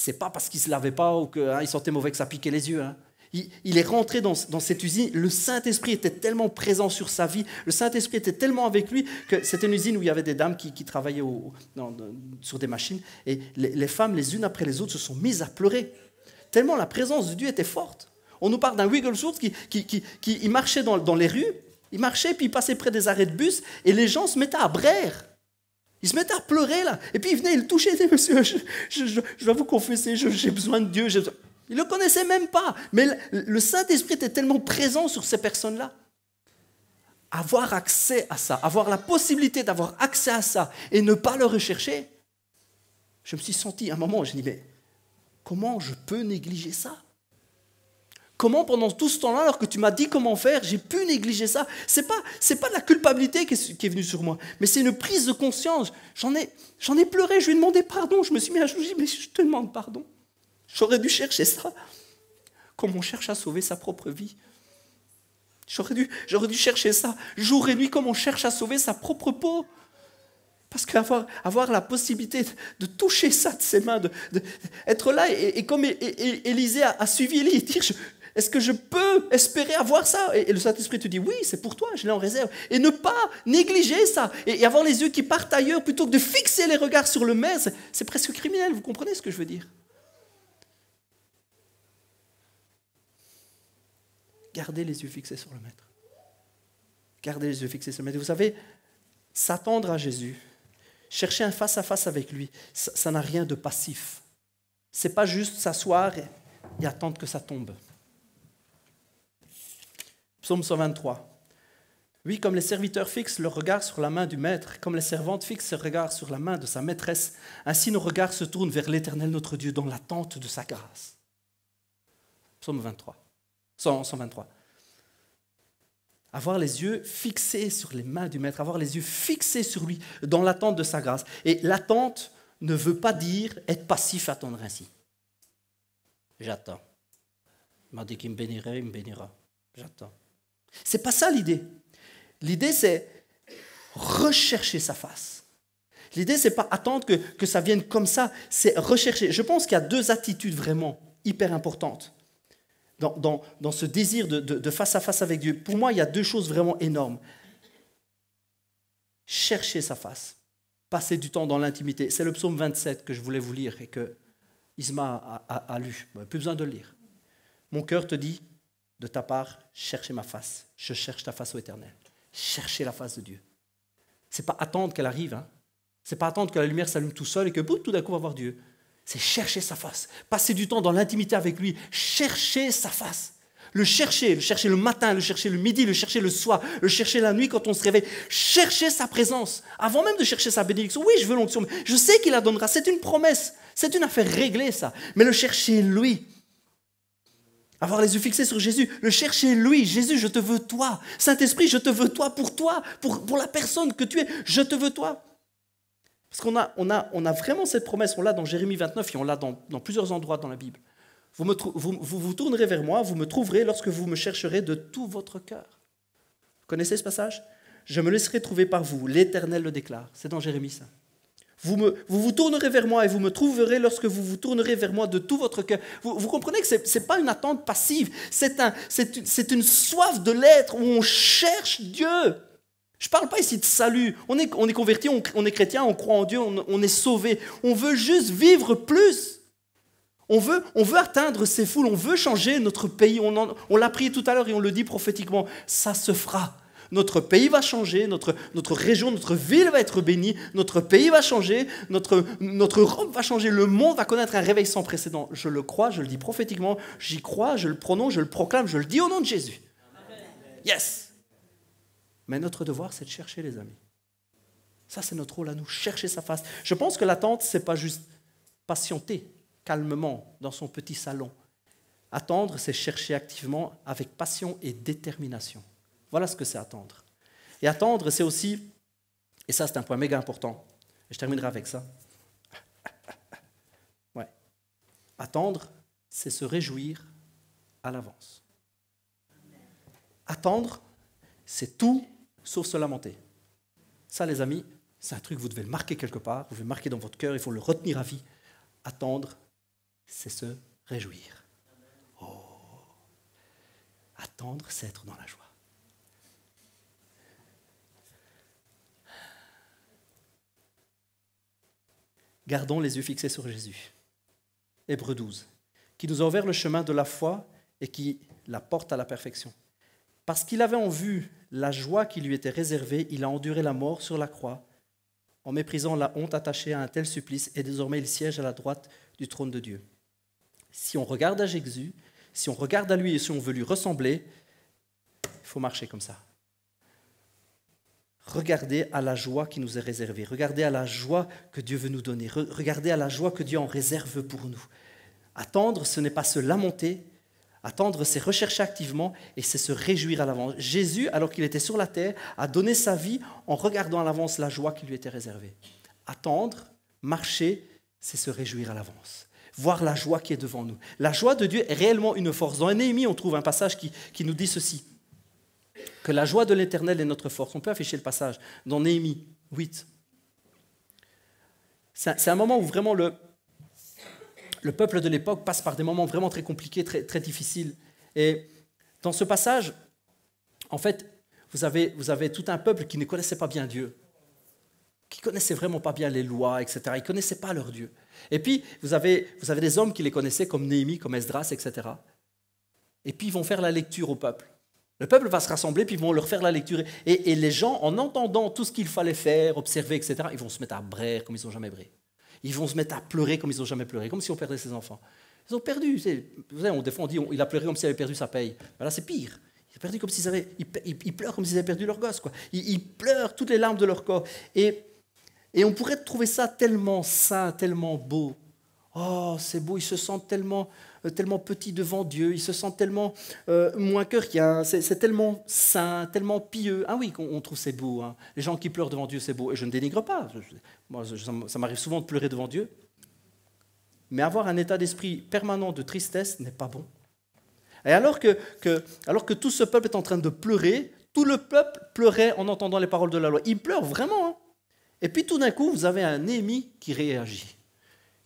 A: c'est pas parce qu'il se lavait pas ou qu'il hein, sentait mauvais que ça piquait les yeux. Hein. Il, est rentré dans, cette usine, le Saint-Esprit était tellement présent sur sa vie, le Saint-Esprit était tellement avec lui que c'était une usine où il y avait des dames qui, travaillaient sur des machines et les, femmes, les unes après les autres, se sont mises à pleurer, tellement la présence de Dieu était forte. On nous parle d'un Wigglesworth qui, qui, marchait dans, les rues, il marchait, puis il passait près des arrêts de bus, et les gens se mettaient à braire. Il se mettait à pleurer, là. Et puis, il venait ils le touchaient, ils disaient, monsieur, je, dois vous confesser, j'ai besoin de Dieu. Besoin... Ils ne le connaissait même pas. Mais le, Saint-Esprit était tellement présent sur ces personnes-là. Avoir accès à ça, avoir la possibilité d'avoir accès à ça et ne pas le rechercher. Je me suis senti, un moment, je me dit, mais comment je peux négliger ça Comment pendant tout ce temps-là, alors que tu m'as dit comment faire, j'ai pu négliger ça C'est pas, c'est pas de la culpabilité qui est, venue sur moi, mais c'est une prise de conscience. J'en ai, j'en ai pleuré, je lui ai demandé pardon. Je me suis mis à jouer, mais je te demande pardon. J'aurais dû chercher ça, comme on cherche à sauver sa propre vie. J'aurais dû, j'aurais dû chercher ça jour et nuit, comme on cherche à sauver sa propre peau. Parce qu'avoir avoir la possibilité de toucher ça de ses mains, de, être là, et, comme e, e, e, Élisée a, suivi Élie, est-ce que je peux espérer avoir ça et, le Saint-Esprit te dit, oui, c'est pour toi, je l'ai en réserve. Et ne pas négliger ça et, avoir les yeux qui partent ailleurs plutôt que de fixer les regards sur le maître, c'est, presque criminel, vous comprenez ce que je veux dire Gardez les yeux fixés sur le maître. Gardez les yeux fixés sur le maître. Vous savez, s'attendre à Jésus, chercher un face-à-face avec lui, ça, n'a rien de passif. C'est pas juste s'asseoir et attendre que ça tombe. Psaume 123. Oui, comme les serviteurs fixent leur regard sur la main du maître, comme les servantes fixent leur regard sur la main de sa maîtresse, ainsi nos regards se tournent vers l'Éternel notre Dieu dans l'attente de sa grâce. Psaume 23. 123. Avoir les yeux fixés sur les mains du maître, avoir les yeux fixés sur lui dans l'attente de sa grâce. Et l'attente ne veut pas dire être passif, attendre ainsi. J'attends. Il m'a dit qu'il me bénirait, il me bénira. J'attends. C'est pas ça l'idée. L'idée, c'est rechercher sa face. L'idée, c'est pas attendre que, ça vienne comme ça, c'est rechercher. Je pense qu'il y a deux attitudes vraiment hyper importantes dans, ce désir de, face à face avec Dieu. Pour moi, il y a deux choses vraiment énormes. Chercher sa face, passer du temps dans l'intimité. C'est le psaume 27 que je voulais vous lire et que Isma a, a, a lu. Plus besoin de le lire. Mon cœur te dit, de ta part, cherchez ma face. Je cherche ta face au éternel. Cherchez la face de Dieu. C'est pas attendre qu'elle arrive. Hein. C'est pas attendre que la lumière s'allume tout seul et que boum, tout d'un coup, on va voir Dieu. C'est chercher sa face. Passer du temps dans l'intimité avec lui. Chercher sa face. Le chercher, le chercher le matin, le chercher le midi, le chercher le soir, le chercher la nuit quand on se réveille. Chercher sa présence. Avant même de chercher sa bénédiction. Oui, je veux l'onction. Je sais qu'il la donnera. C'est une promesse. C'est une affaire réglée, ça. Mais le chercher, lui. Avoir les yeux fixés sur Jésus, le chercher lui. Jésus, je te veux toi. Saint-Esprit, je te veux toi pour toi, pour, la personne que tu es. Je te veux toi. Parce qu'on a, on a, on a vraiment cette promesse, on l'a dans Jérémie 29 et on l'a dans, plusieurs endroits dans la Bible. Vous, me, vous, vous vous tournerez vers moi, vous me trouverez lorsque vous me chercherez de tout votre cœur. Vous connaissez ce passage Je me laisserai trouver par vous, l'Éternel le déclare. C'est dans Jérémie ça. Vous, vous, tournerez vers moi et vous me trouverez lorsque vous vous tournerez vers moi de tout votre cœur. Vous, comprenez que ce n'est pas une attente passive, c'est une, soif de l'être où on cherche Dieu. Je ne parle pas ici de salut. On est, converti, on, est chrétien, on croit en Dieu, on, est sauvé. On veut juste vivre plus. On veut, on veut atteindre ces foules, on veut changer notre pays. On, on l'a prié tout à l'heure et on le dit prophétiquement. Ça se fera. Notre pays va changer, notre, notre région, notre ville va être bénie, notre pays va changer, notre, notre Europe va changer, le monde va connaître un réveil sans précédent. Je le crois, je le dis prophétiquement, j'y crois, je le prononce, je le proclame, je le dis au nom de Jésus. Yes. Mais notre devoir, c'est de chercher les amis. Ça, c'est notre rôle à nous, chercher sa face. Je pense que l'attente, ce n'est pas juste patienter calmement dans son petit salon. Attendre, c'est chercher activement avec passion et détermination. Voilà ce que c'est attendre. Et attendre, c'est aussi, et ça c'est un point méga important, et je terminerai avec ça. Ouais. Attendre, c'est se réjouir à l'avance. Attendre, c'est tout sauf se lamenter. Ça, les amis, c'est un truc que vous devez le marquer quelque part, vous devez le marquer dans votre cœur, il faut le retenir à vie. Attendre, c'est se réjouir. Oh. Attendre, c'est être dans la joie. gardons les yeux fixés sur Jésus. Hébreu 12, qui nous a ouvert le chemin de la foi et qui la porte à la perfection. Parce qu'il avait en vue la joie qui lui était réservée, il a enduré la mort sur la croix, en méprisant la honte attachée à un tel supplice, et désormais il siège à la droite du trône de Dieu. Si on regarde à Jésus, si on regarde à lui et si on veut lui ressembler, il faut marcher comme ça. Regardez à la joie qui nous est réservée. Regardez à la joie que Dieu veut nous donner. regardez à la joie que Dieu en réserve pour nous. Attendre, ce n'est pas se lamenter. Attendre, c'est rechercher activement et c'est se réjouir à l'avance. Jésus, alors qu'il était sur la terre, a donné sa vie en regardant à l'avance la joie qui lui était réservée. Attendre, marcher, c'est se réjouir à l'avance voir la joie qui est devant nous. La joie de Dieu est réellement une force. Dans Néhémie, on trouve un passage qui nous dit ceci que la joie de l'Éternel est notre force. On peut afficher le passage dans Néhémie 8. C'est un moment où vraiment le, le peuple de l'époque passe par des moments vraiment très compliqués, très, très difficiles. Et dans ce passage, en fait, vous avez, vous avez tout un peuple qui ne connaissait pas bien Dieu, qui connaissait vraiment pas bien les lois, etc. Ils ne connaissaient pas leur Dieu. Et puis, vous avez, vous avez des hommes qui les connaissaient, comme Néhémie, comme Esdras, etc. Et puis, ils vont faire la lecture au peuple. Le peuple va se rassembler, puis ils vont leur faire la lecture. Et, les gens, en entendant tout ce qu'il fallait faire, observer, etc., ils vont se mettre à braire comme ils n'ont jamais bré, Ils vont se mettre à pleurer comme ils n'ont jamais pleuré, comme si on perdait ses enfants. Ils ont perdu. Vous savez, on défend, on dit, il a pleuré comme s'il avait perdu sa paye. mais ben là, c'est pire. Il a perdu comme s'il avait ils, pleurent comme s'ils avaient perdu leur gosse. Quoi. Ils, pleurent toutes les larmes de leur corps. Et, et on pourrait trouver ça tellement sain, tellement beau, Oh, c'est beau, ils se sentent tellement, euh, tellement petits devant Dieu, ils se sentent tellement euh, moins que rien, c'est tellement saint, tellement pieux. Ah oui, on, trouve c'est beau. Hein. Les gens qui pleurent devant Dieu, c'est beau. Et je ne dénigre pas. Moi, ça m'arrive souvent de pleurer devant Dieu. Mais avoir un état d'esprit permanent de tristesse n'est pas bon. Et alors que, alors que tout ce peuple est en train de pleurer, tout le peuple pleurait en entendant les paroles de la loi. Il pleure vraiment. Hein. Et puis tout d'un coup, vous avez un ennemi qui réagit.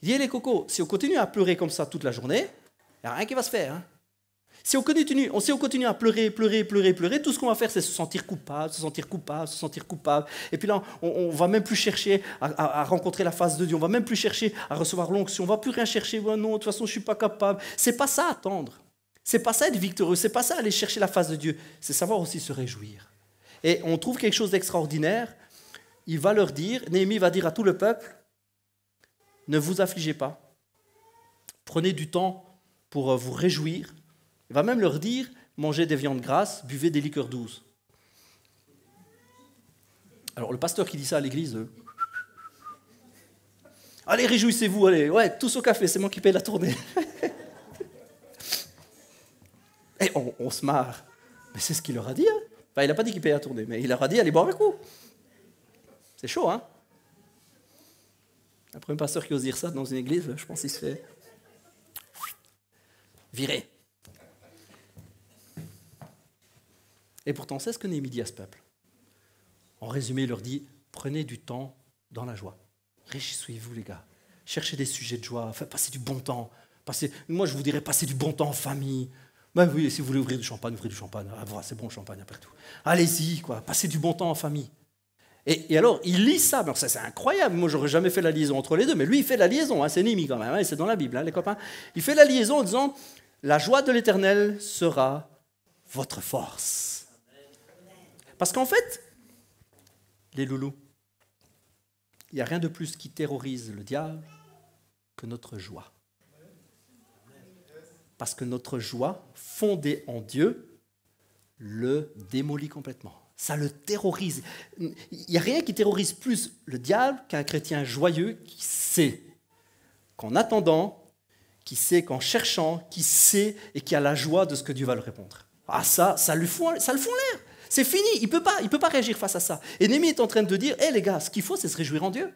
A: Yé les cocos, si on continue à pleurer comme ça toute la journée, il n'y a rien qui va se faire. Hein. Si on continue, si on continue à pleurer, pleurer, pleurer, pleurer, tout ce qu'on va faire, c'est se sentir coupable, se sentir coupable, se sentir coupable. Et puis là, on, ne va même plus chercher à, rencontrer la face de Dieu, on va même plus chercher à recevoir l'onction, on va plus rien chercher. non, de toute façon, je suis pas capable. C'est pas ça attendre. C'est pas ça être victorieux. C'est pas ça aller chercher la face de Dieu. C'est savoir aussi se réjouir. Et on trouve quelque chose d'extraordinaire. Il va leur dire, Néhémie va dire à tout le peuple, ne vous affligez pas. Prenez du temps pour euh, vous réjouir. Il va même leur dire, mangez des viandes grasses, buvez des liqueurs douces. Alors le pasteur qui dit ça à l'église, euh, allez réjouissez-vous, allez, ouais, tous au café, c'est moi qui paye la tournée. Et on, se marre. Mais c'est ce qu'il leur a dit. Hein. il n'a pas dit qu'il paye la tournée, mais il leur a dit, allez boire avec vous. C'est chaud, hein le premier pasteur qui ose dire ça dans une église, je pense qu'il se fait virer. Et pourtant, c'est ce que Némi dit à ce peuple. En résumé, il leur dit prenez du temps dans la joie. Réjouissez-vous, les gars. Cherchez des sujets de joie. Passez du bon temps. Passez, moi, je vous dirais passez du bon temps en famille. Ben oui, si vous voulez ouvrir du champagne, ouvrez du champagne. Ah, c'est bon, champagne, après Allez-y, quoi. Passez du bon temps en famille. Et, alors, il lit ça. mais ça, c'est incroyable. Moi, j'aurais jamais fait la liaison entre les deux, mais lui, il fait la liaison. Hein, c'est Némi quand même, hein, c'est dans la Bible, hein, les copains. Il fait la liaison en disant La joie de l'éternel sera votre force. Parce qu'en fait, les loulous, il n'y a rien de plus qui terrorise le diable que notre joie. Parce que notre joie, fondée en Dieu, le démolit complètement. Ça le terrorise. Il n'y a rien qui terrorise plus le diable qu'un chrétien joyeux qui sait qu'en attendant, qui sait qu'en cherchant, qui sait et qui a la joie de ce que Dieu va lui répondre. Ah ça, ça, lui ça le fond l'air. C'est fini, il ne peut, pas, il peut pas réagir face à ça. Et Némi est en train de dire, hé eh, les gars, ce qu'il faut, c'est se réjouir en Dieu.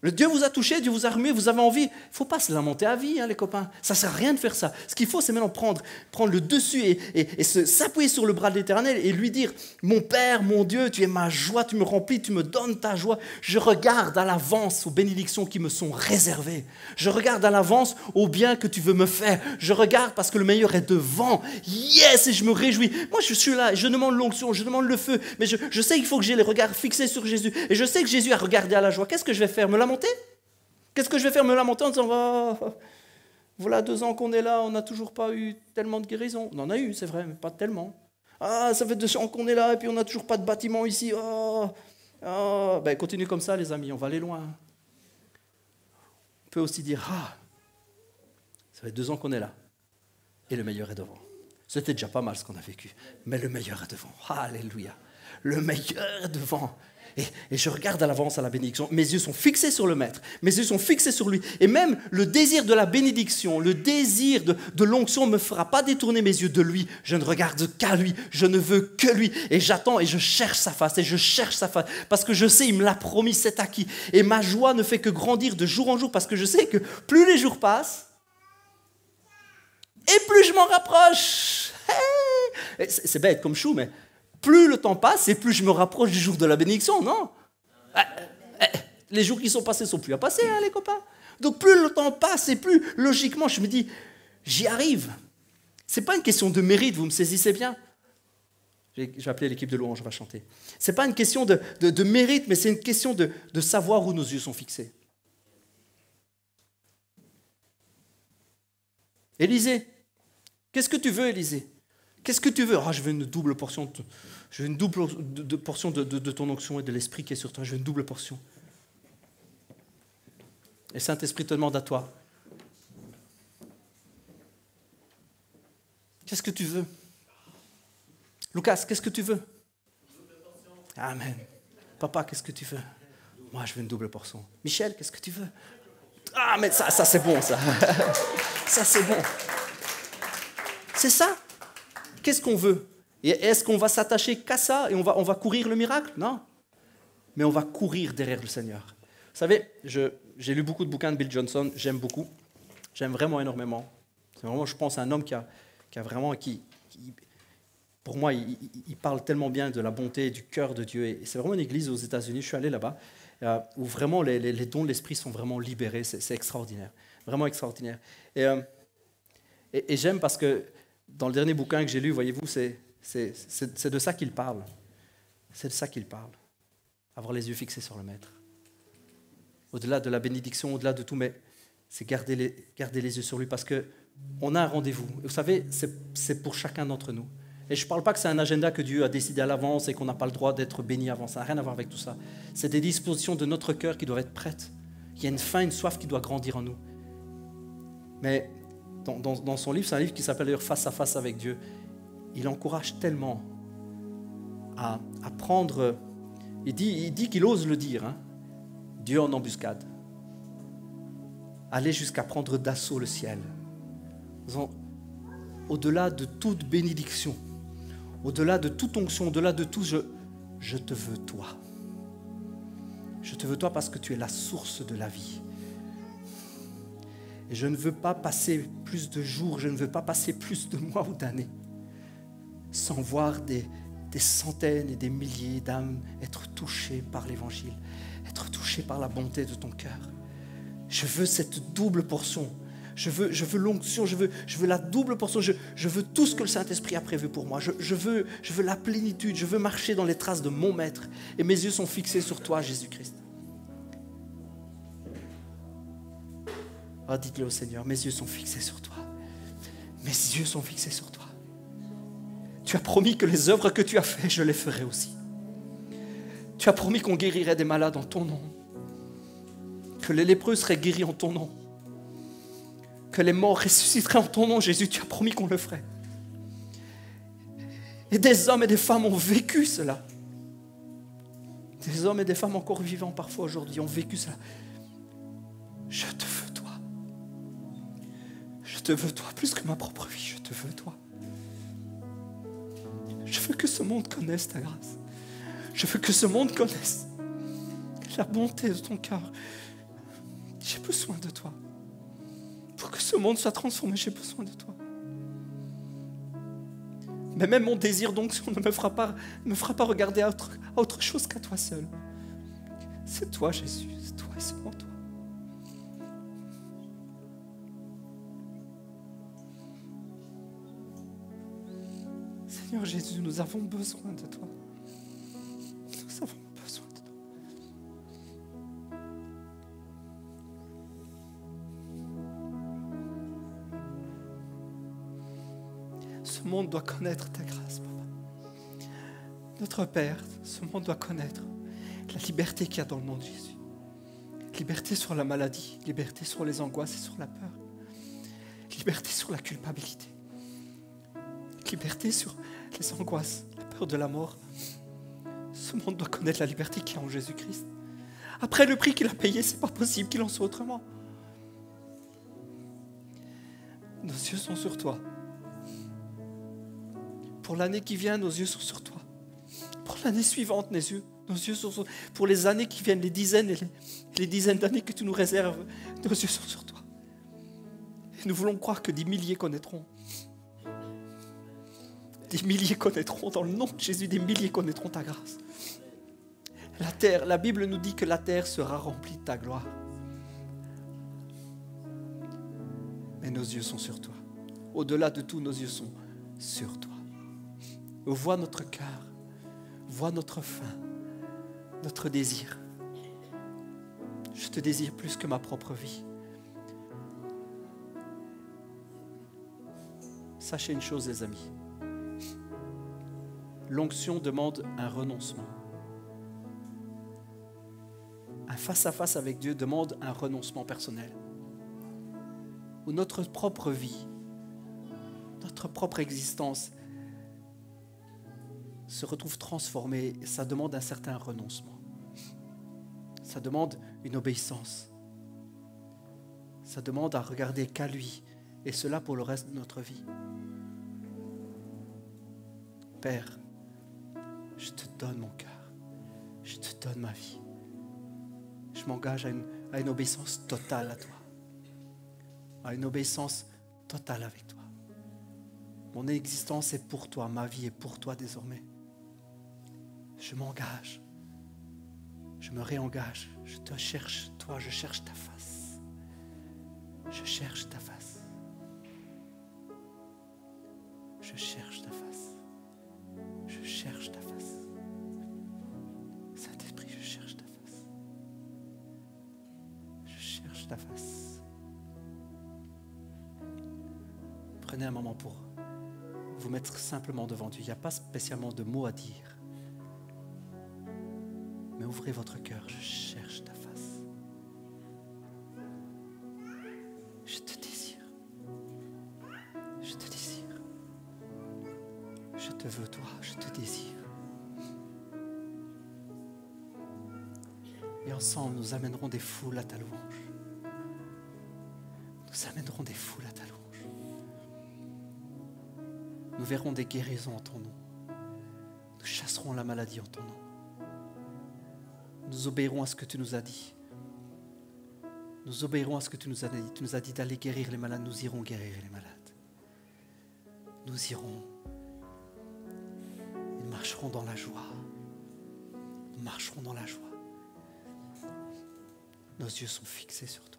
A: Le Dieu vous a touché, Dieu vous a remué, vous avez envie. Il ne faut pas se lamenter à vie, hein, les copains. Ça ne sert à rien de faire ça. Ce qu'il faut, c'est maintenant prendre, prendre le dessus et, s'appuyer sur le bras de l'Éternel et lui dire, mon Père, mon Dieu, tu es ma joie, tu me remplis, tu me donnes ta joie. Je regarde à l'avance aux bénédictions qui me sont réservées. Je regarde à l'avance au bien que tu veux me faire. Je regarde parce que le meilleur est devant. Yes, et je me réjouis. Moi, je suis là, je demande l'onction, je demande le feu, mais je, sais qu'il faut que j'ai les regards fixés sur Jésus. Et je sais que Jésus a regardé à la joie. Qu'est-ce que je vais faire lamenter Qu'est-ce que je vais faire me lamenter en disant oh, voilà deux ans qu'on est là, on n'a toujours pas eu tellement de guérison On en a eu, c'est vrai, mais pas tellement. Ah, ça fait deux ans qu'on est là et puis on n'a toujours pas de bâtiment ici. Oh, oh. Ben, continue comme ça, les amis, on va aller loin. On peut aussi dire Ah, ça fait deux ans qu'on est là et le meilleur est devant. C'était déjà pas mal ce qu'on a vécu, mais le meilleur est devant. Alléluia. Le meilleur est devant et, je regarde à l'avance à la bénédiction. Mes yeux sont fixés sur le Maître, mes yeux sont fixés sur lui. Et même le désir de la bénédiction, le désir de, l'onction ne me fera pas détourner mes yeux de lui. Je ne regarde qu'à lui, je ne veux que lui. Et j'attends et je cherche sa face, et je cherche sa face, parce que je sais, il me l'a promis, c'est acquis. Et ma joie ne fait que grandir de jour en jour, parce que je sais que plus les jours passent, et plus je m'en rapproche. c'est bête comme chou, mais plus le temps passe et plus je me rapproche du jour de la bénédiction, non ah, eh, Les jours qui sont passés sont plus à passer, hein, les copains. Donc plus le temps passe et plus logiquement je me dis, j'y arrive. C'est pas une question de mérite, vous me saisissez bien. Je vais appeler l'équipe de louange, on va chanter. C'est pas une question de, mérite, mais c'est une question de, de savoir où nos yeux sont fixés. Élisée, qu'est-ce que tu veux, Élisée Qu'est-ce que tu veux Ah, je veux une double portion, de, je veux une double de, portion de, ton onction et de l'esprit qui est sur toi. Je veux une double portion. Et Saint-Esprit te demande à toi. Qu'est-ce que tu veux Lucas, qu'est-ce que tu veux Amen. Papa, qu'est-ce que tu veux Moi, je veux une double portion. Michel, qu'est-ce que tu veux Ah, mais ça, ça c'est bon, ça. ça, c'est bon. C'est ça. Qu'est-ce qu'on veut Et est-ce qu'on va s'attacher qu'à ça et on va, on va courir le miracle Non. Mais on va courir derrière le Seigneur. Vous savez, j'ai lu beaucoup de bouquins de Bill Johnson, j'aime beaucoup, j'aime vraiment énormément. C'est vraiment, je pense, un homme qui a, qui a vraiment, qui, pour moi, il, parle tellement bien de la bonté et du cœur de Dieu. Et c'est vraiment une église aux États-Unis, je suis allé là-bas, euh, où vraiment les, dons de l'esprit sont vraiment libérés. C'est extraordinaire, vraiment extraordinaire. Euh, et, et j'aime parce que dans le dernier bouquin que j'ai lu, voyez-vous, c'est de ça qu'il parle. C'est de ça qu'il parle. Avoir les yeux fixés sur le Maître. Au-delà de la bénédiction, au-delà de tout, mais c'est garder les, garder les yeux sur lui parce que on a un rendez-vous. Vous savez, c'est pour chacun d'entre nous. Et je ne parle pas que c'est un agenda que Dieu a décidé à l'avance et qu'on n'a pas le droit d'être béni avant. Ça n'a rien à voir avec tout ça. C'est des dispositions de notre cœur qui doivent être prêtes. Il y a une faim, une soif qui doit grandir en nous. Mais dans, son livre, c'est un livre qui s'appelle d'ailleurs Face à face avec Dieu. Il encourage tellement à, prendre. Il dit qu'il ose le dire hein. Dieu en embuscade. Aller jusqu'à prendre d'assaut le ciel. Au-delà de toute bénédiction, au-delà de toute onction, au-delà de tout, je, je te veux toi. Je te veux toi parce que tu es la source de la vie. Et je ne veux pas passer plus de jours, je ne veux pas passer plus de mois ou d'années sans voir des, des centaines et des milliers d'âmes être touchées par l'Évangile, être touchées par la bonté de ton cœur. Je veux cette double portion. Je veux, je veux l'onction, je veux, je veux la double portion, je, je veux tout ce que le Saint-Esprit a prévu pour moi. Je, veux, je veux la plénitude, je veux marcher dans les traces de mon Maître. Et mes yeux sont fixés sur toi, Jésus-Christ. Oh, dites-le au Seigneur, mes yeux sont fixés sur toi. Mes yeux sont fixés sur toi. Tu as promis que les œuvres que tu as faites, je les ferai aussi. Tu as promis qu'on guérirait des malades en ton nom. Que les lépreux seraient guéris en ton nom. Que les morts ressusciteraient en ton nom, Jésus. Tu as promis qu'on le ferait. Et des hommes et des femmes ont vécu cela. Des hommes et des femmes encore vivants parfois aujourd'hui ont vécu cela. Je te veux te veux toi plus que ma propre vie, je te veux toi. Je veux que ce monde connaisse ta grâce. Je veux que ce monde connaisse la bonté de ton cœur. J'ai besoin de toi. Pour que ce monde soit transformé, j'ai besoin de toi. Mais même mon désir donc, ne me fera pas, me fera pas regarder à autre, chose qu'à toi seul. C'est toi, Jésus, c'est toi et toi. Seigneur Jésus, nous avons besoin de toi. Nous avons besoin de toi. Ce monde doit connaître ta grâce, Papa. Notre Père, ce monde doit connaître la liberté qu'il y a dans le monde, Jésus. Liberté sur la maladie, liberté sur les angoisses et sur la peur. Liberté sur la culpabilité. Liberté sur les angoisses, la peur de la mort. Ce monde doit connaître la liberté qu'il a en Jésus-Christ. Après le prix qu'il a payé, c'est pas possible qu'il en soit autrement. Nos yeux sont sur toi. Pour l'année qui vient, nos yeux sont sur toi. Pour l'année suivante, nos yeux, nos yeux sont sur toi. Pour les années qui viennent, les dizaines et les, les dizaines d'années que tu nous réserves, nos yeux sont sur toi. Et nous voulons croire que des milliers connaîtront des milliers connaîtront, dans le nom de Jésus, des milliers connaîtront ta grâce. La terre, la Bible nous dit que la terre sera remplie de ta gloire. Mais nos yeux sont sur toi. Au-delà de tout, nos yeux sont sur toi. Vois notre cœur, vois notre faim, notre désir. Je te désire plus que ma propre vie. Sachez une chose, les amis l'onction demande un renoncement. Un face-à-face avec Dieu demande un renoncement personnel. Où notre propre vie, notre propre existence se retrouve transformée, ça demande un certain renoncement. Ça demande une obéissance. Ça demande à regarder qu'à lui, et cela pour le reste de notre vie. Père, je te donne mon cœur, je te donne ma vie. Je m'engage à une, obéissance totale à toi, à une obéissance totale avec toi. Mon existence est pour toi, ma vie est pour toi désormais. Je m'engage, je me réengage, je te cherche, toi, je cherche ta face. Je cherche ta face. Je cherche ta face je cherche ta face. Saint-Esprit, je cherche ta face. Je cherche ta face. Prenez un moment pour vous mettre simplement devant Dieu. Il n'y a pas spécialement de mots à dire. Mais ouvrez votre cœur, je cherche ta face. Je te désire. Je te désire. Je te veux nous amènerons des foules à ta louange. Nous amènerons des foules à ta louange. Nous verrons des guérisons en ton nom. Nous chasserons la maladie en ton nom. Nous obéirons à ce que tu nous as dit. Nous obéirons à ce que tu nous as dit. Tu nous as dit d'aller guérir les malades. Nous irons guérir les malades. Nous irons. Nous marcherons dans la joie. Nous marcherons dans la joie nos yeux sont fixés sur toi.